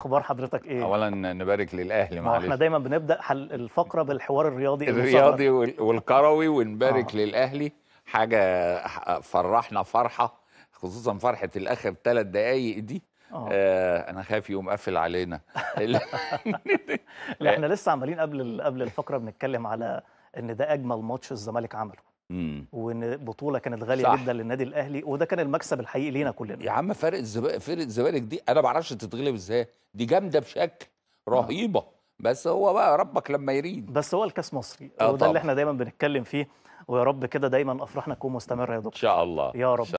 اخبار حضرتك ايه اولا نبارك للاهلي معلش احنا دايما بنبدا حل الفقره بالحوار الرياضي الرياضي والكروي ونبارك آه. للاهلي حاجه فرحنا فرحه خصوصا فرحه الاخر ثلاث دقائق دي آه. آه انا خايف يقوم قافل علينا احنا لسه عمالين قبل قبل الفقره بنتكلم على ان ده اجمل ماتش الزمالك عمله وان بطوله كانت غاليه جدا للنادي الاهلي وده كان المكسب الحقيقي لينا كلنا يا عم فرق الزمالك فرق الزمالك دي انا ما اعرفش تتغلب ازاي دي جامده بشكل رهيبه بس هو بقى ربك لما يريد بس هو الكاس مصري آه وده طبعا. اللي احنا دايما بنتكلم فيه ويا رب كده دايما افراحنا تكون مستمره يا دكتور ان شاء الله يا رب